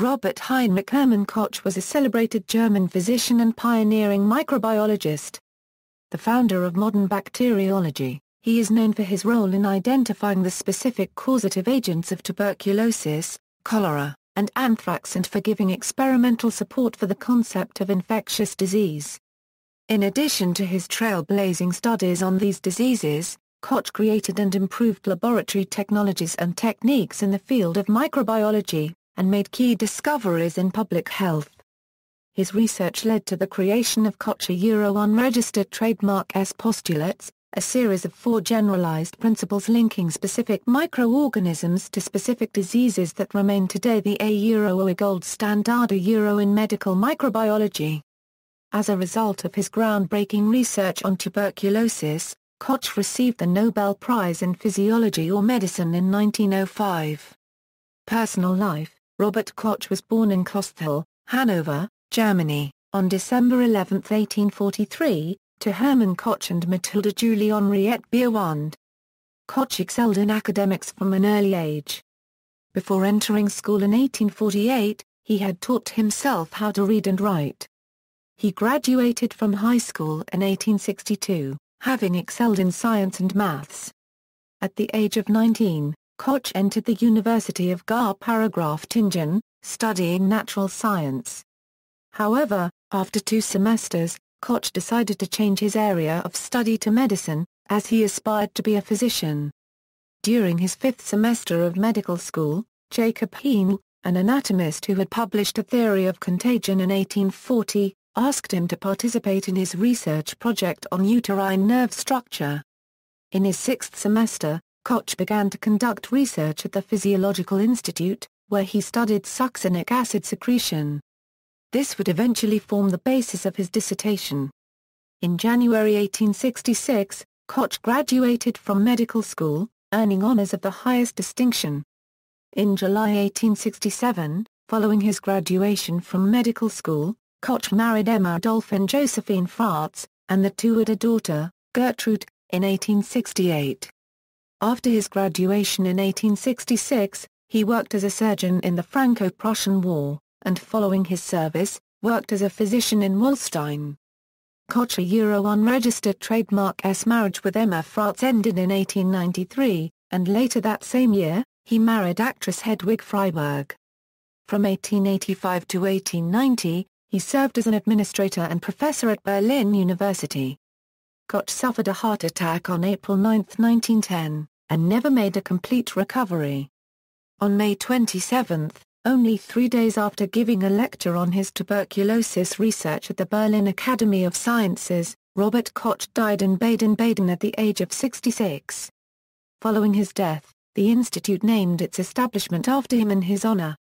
Robert Heinrich Hermann Koch was a celebrated German physician and pioneering microbiologist. The founder of modern bacteriology, he is known for his role in identifying the specific causative agents of tuberculosis, cholera, and anthrax and for giving experimental support for the concept of infectious disease. In addition to his trailblazing studies on these diseases, Koch created and improved laboratory technologies and techniques in the field of microbiology, and made key discoveries in public health. His research led to the creation of Kocher Euro unregistered trademark S postulates, a series of four generalized principles linking specific microorganisms to specific diseases that remain today the A Euro a gold standard A Euro in medical microbiology. As a result of his groundbreaking research on tuberculosis, Koch received the Nobel Prize in Physiology or Medicine in 1905. Personal life Robert Koch was born in Kosthal, Hanover, Germany, on December 11, 1843, to Hermann Koch and Matilda Julie Henriette Bierwand. Koch excelled in academics from an early age. Before entering school in 1848, he had taught himself how to read and write. He graduated from high school in 1862, having excelled in science and maths. At the age of 19, Koch entered the University of Gar Tingen, studying natural science. However, after two semesters, Koch decided to change his area of study to medicine, as he aspired to be a physician. During his fifth semester of medical school, Jacob Heen, an anatomist who had published a theory of contagion in 1840, asked him to participate in his research project on uterine nerve structure. In his sixth semester, Koch began to conduct research at the Physiological Institute, where he studied succinic acid secretion. This would eventually form the basis of his dissertation. In January 1866, Koch graduated from medical school, earning honors of the highest distinction. In July 1867, following his graduation from medical school, Koch married Emma Dolphin Josephine Fratz, and the two had a daughter, Gertrude, in 1868. After his graduation in 1866, he worked as a surgeon in the Franco-Prussian War, and following his service, worked as a physician in Holstein. Koch a Euro unregistered trademark S marriage with Emma Fratz ended in 1893, and later that same year, he married actress Hedwig Freiberg. From 1885 to 1890, he served as an administrator and professor at Berlin University. Koch suffered a heart attack on April 9, 1910, and never made a complete recovery. On May 27, only three days after giving a lecture on his tuberculosis research at the Berlin Academy of Sciences, Robert Koch died in Baden-Baden at the age of 66. Following his death, the institute named its establishment after him in his honor.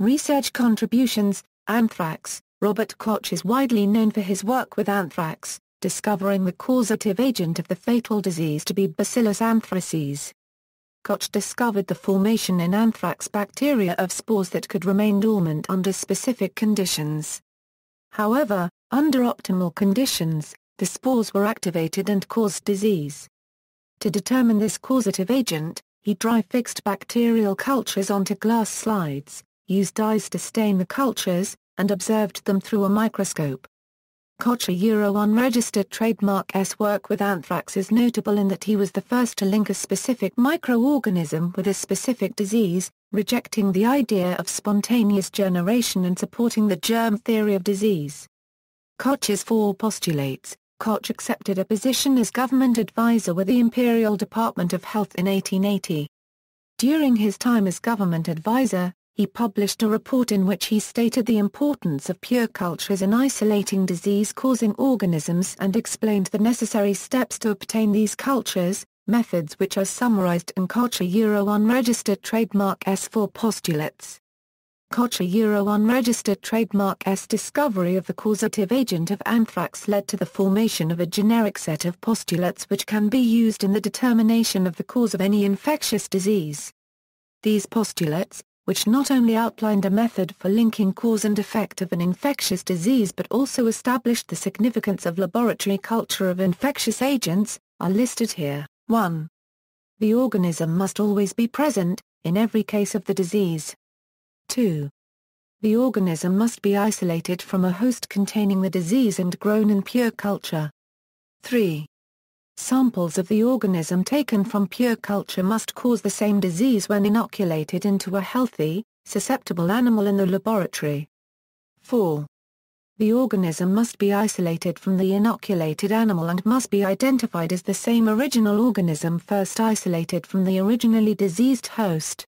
Research contributions, anthrax, Robert Koch is widely known for his work with anthrax, discovering the causative agent of the fatal disease to be Bacillus anthracis. Koch discovered the formation in anthrax bacteria of spores that could remain dormant under specific conditions. However, under optimal conditions, the spores were activated and caused disease. To determine this causative agent, he dry-fixed bacterial cultures onto glass slides, used dyes to stain the cultures, and observed them through a microscope. Koch's Euro unregistered trademark S work with anthrax is notable in that he was the first to link a specific microorganism with a specific disease, rejecting the idea of spontaneous generation and supporting the germ theory of disease. Koch's four postulates, Koch accepted a position as government advisor with the Imperial Department of Health in 1880. During his time as government advisor, he published a report in which he stated the importance of pure cultures in isolating disease-causing organisms and explained the necessary steps to obtain these cultures, methods which are summarized in Culture Euro Unregistered Trademark S4 postulates. Culture Euro Unregistered Trademark S discovery of the causative agent of anthrax led to the formation of a generic set of postulates which can be used in the determination of the cause of any infectious disease. These postulates, which not only outlined a method for linking cause and effect of an infectious disease but also established the significance of laboratory culture of infectious agents, are listed here. 1. The organism must always be present, in every case of the disease. 2. The organism must be isolated from a host containing the disease and grown in pure culture. 3. Samples of the organism taken from pure culture must cause the same disease when inoculated into a healthy, susceptible animal in the laboratory. 4. The organism must be isolated from the inoculated animal and must be identified as the same original organism first isolated from the originally diseased host.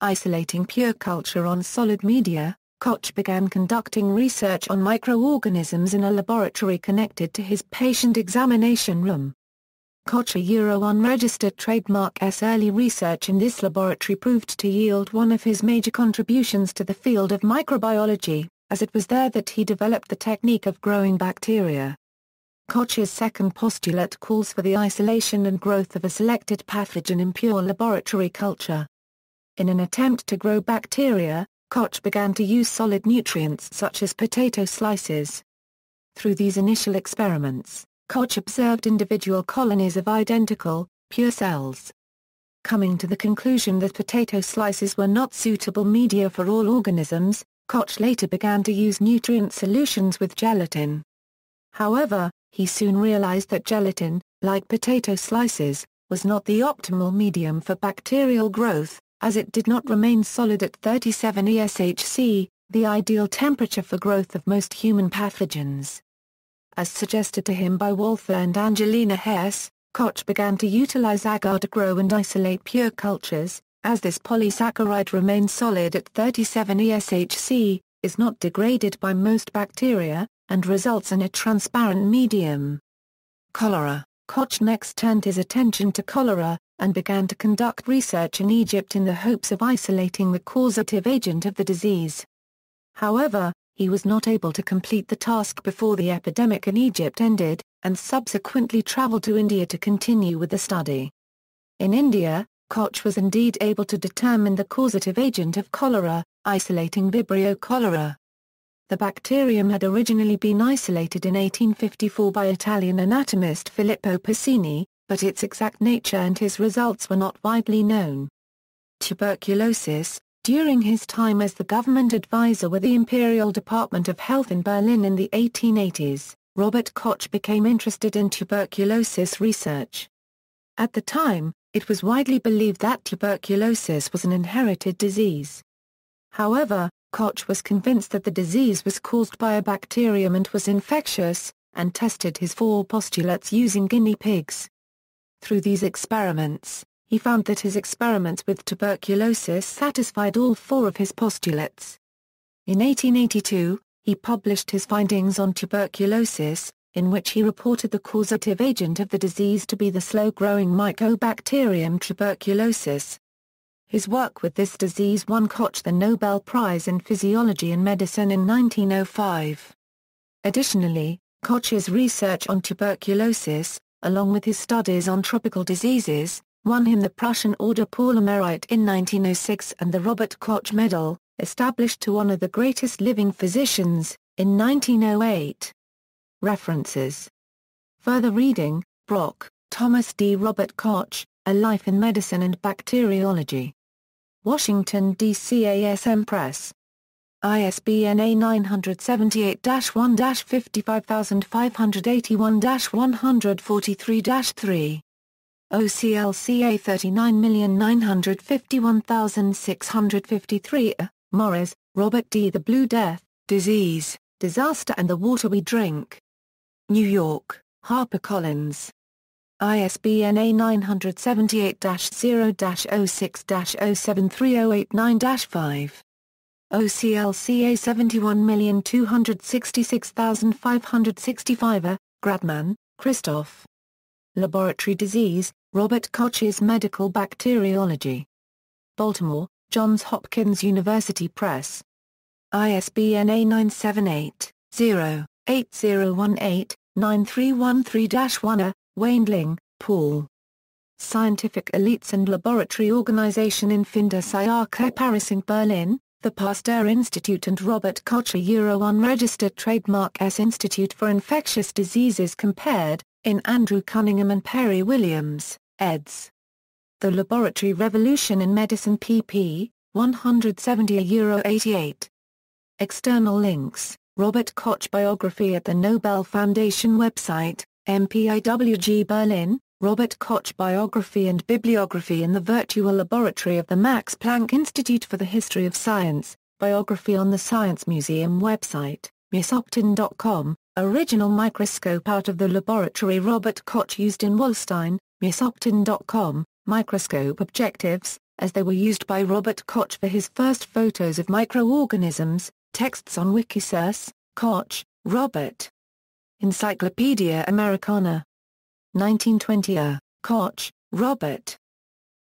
Isolating pure culture on solid media, Koch began conducting research on microorganisms in a laboratory connected to his patient examination room. Kocha Euro unregistered trademark S. Early research in this laboratory proved to yield one of his major contributions to the field of microbiology, as it was there that he developed the technique of growing bacteria. Koch's second postulate calls for the isolation and growth of a selected pathogen in pure laboratory culture. In an attempt to grow bacteria, Koch began to use solid nutrients such as potato slices. Through these initial experiments, Koch observed individual colonies of identical, pure cells. Coming to the conclusion that potato slices were not suitable media for all organisms, Koch later began to use nutrient solutions with gelatin. However, he soon realized that gelatin, like potato slices, was not the optimal medium for bacterial growth, as it did not remain solid at 37 ESHC, the ideal temperature for growth of most human pathogens. As suggested to him by Walther and Angelina Hess, Koch began to utilize agar to grow and isolate pure cultures, as this polysaccharide remains solid at 37 ESHC, is not degraded by most bacteria, and results in a transparent medium. Cholera Koch next turned his attention to cholera, and began to conduct research in Egypt in the hopes of isolating the causative agent of the disease. However, he was not able to complete the task before the epidemic in Egypt ended, and subsequently traveled to India to continue with the study. In India, Koch was indeed able to determine the causative agent of cholera, isolating Vibrio cholera. The bacterium had originally been isolated in 1854 by Italian anatomist Filippo Pacini, but its exact nature and his results were not widely known. Tuberculosis, during his time as the government advisor with the Imperial Department of Health in Berlin in the 1880s, Robert Koch became interested in tuberculosis research. At the time, it was widely believed that tuberculosis was an inherited disease. However, Koch was convinced that the disease was caused by a bacterium and was infectious, and tested his four postulates using guinea pigs. Through these experiments, he found that his experiments with tuberculosis satisfied all four of his postulates. In 1882, he published his findings on tuberculosis, in which he reported the causative agent of the disease to be the slow-growing Mycobacterium tuberculosis. His work with this disease won Koch the Nobel Prize in Physiology and Medicine in 1905. Additionally, Koch's research on tuberculosis, along with his studies on tropical diseases, won him the Prussian Order Paul Merit in 1906 and the Robert Koch Medal, established to honor the greatest living physicians, in 1908. References Further reading, Brock, Thomas D. Robert Koch, A Life in Medicine and Bacteriology. Washington, D.C. ASM Press. ISBN A978-1-55581-143-3. OCLCA 39951653 Morris, Robert D. The Blue Death, Disease, Disaster and the Water We Drink. New York, HarperCollins. ISBN A978-0-06-073089-5. OCLCA 71266565 A. Gradman, Christoph. Laboratory Disease, Robert Koch's Medical Bacteriology. Baltimore, Johns Hopkins University Press. ISBN a 978 0 8018 one a Paul. Scientific Elites and Laboratory Organization in Finder Paris and Berlin, the Pasteur Institute and Robert Koch Euro unregistered trademark S Institute for Infectious Diseases compared, in Andrew Cunningham and Perry Williams, eds. The Laboratory Revolution in Medicine pp. 170 Euro 88. External links, Robert Koch biography at the Nobel Foundation website, MPIWG Berlin, Robert Koch biography and bibliography in the virtual laboratory of the Max Planck Institute for the History of Science, biography on the Science Museum website, misoptin.com, Original microscope out of the laboratory Robert Koch used in Wolstein, Musoptin.com, microscope objectives, as they were used by Robert Koch for his first photos of microorganisms, texts on Wikisource, Koch, Robert. Encyclopedia Americana. 1920-a, Koch, Robert.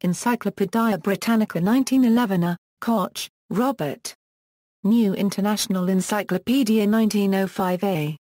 Encyclopaedia Britannica 1911-a, Koch, Robert. New International Encyclopedia 1905-a.